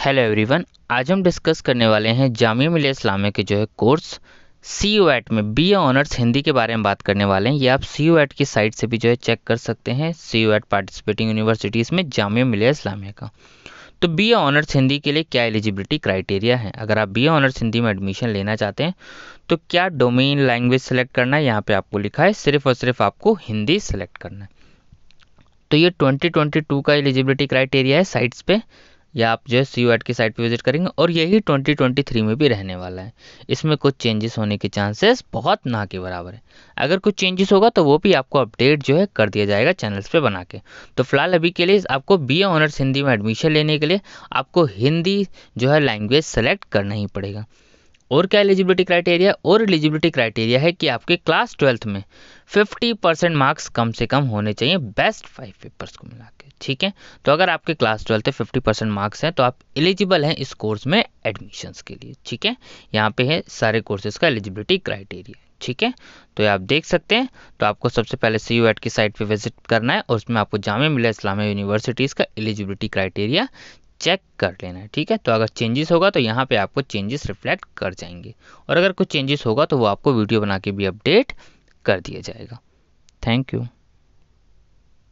hello everyone आज हम discuss करने वाले हैं जामिया मिल्ल इस्लामिया के जो है कोर्स सी यू एट में बी ए ऑनर्स हिंदी के बारे में बात करने वाले हैं ये आप सी यू एट की साइट से भी जो है चेक कर सकते हैं C U ET participating universities में जामिया मिल्ल इस्लामिया का तो बी ए ऑनर्स हिंदी के लिए क्या एलिजिबिलिटी क्राइटेरिया है अगर आप बी ए ऑनर्स हिंदी में एडमिशन लेना चाहते हैं तो क्या डोमेन लैंग्वेज सेलेक्ट करना है यहाँ पर आपको लिखा है सिर्फ और सिर्फ आपको हिंदी सेलेक्ट करना है तो ये 2022 का एलिजिबिलिटी क्राइटेरिया है साइट्स पे या आप जो है सी की साइट पे विजिट करेंगे और यही 2023 में भी रहने वाला है इसमें कुछ चेंजेस होने के चांसेस बहुत ना के बराबर है अगर कुछ चेंजेस होगा तो वो भी आपको अपडेट जो है कर दिया जाएगा चैनल्स पे बना के तो फिलहाल अभी के लिए आपको बी ऑनर्स हिंदी में एडमिशन लेने के लिए आपको हिंदी जो है लैंग्वेज सेलेक्ट करना ही पड़ेगा और क्या एलिजिबिलिटी क्राइटेरिया और एलिजिबिलिटी क्राइटेरिया है कि आपके क्लास ट्वेल्थ में 50 परसेंट मार्क्स कम से कम होने चाहिए बेस्ट फाइव पेपर्स को मिला के ठीक है तो अगर आपके class twelfth fifty percent marks हैं तो आप एलिजिबल हैं इस कोर्स में एडमिशन्स के लिए ठीक है यहाँ पे है सारे कोर्सेज का एलिजिबिलिटी क्राइटेरिया ठीक है तो ये आप देख सकते हैं तो आपको सबसे पहले सी एट की साइट पे विजिट करना है और उसमें आपको जामिया मिलिया इस्लामिया यूनिवर्सिटीज़ का एलिजिबिलिटी क्राइटेरिया चेक कर लेना है ठीक है तो अगर चेंजेस होगा तो यहाँ पे आपको चेंजेस रिफ्लेक्ट कर जाएंगे और अगर कुछ चेंजेस होगा तो वो आपको वीडियो बना के भी अपडेट कर दिया जाएगा थैंक यू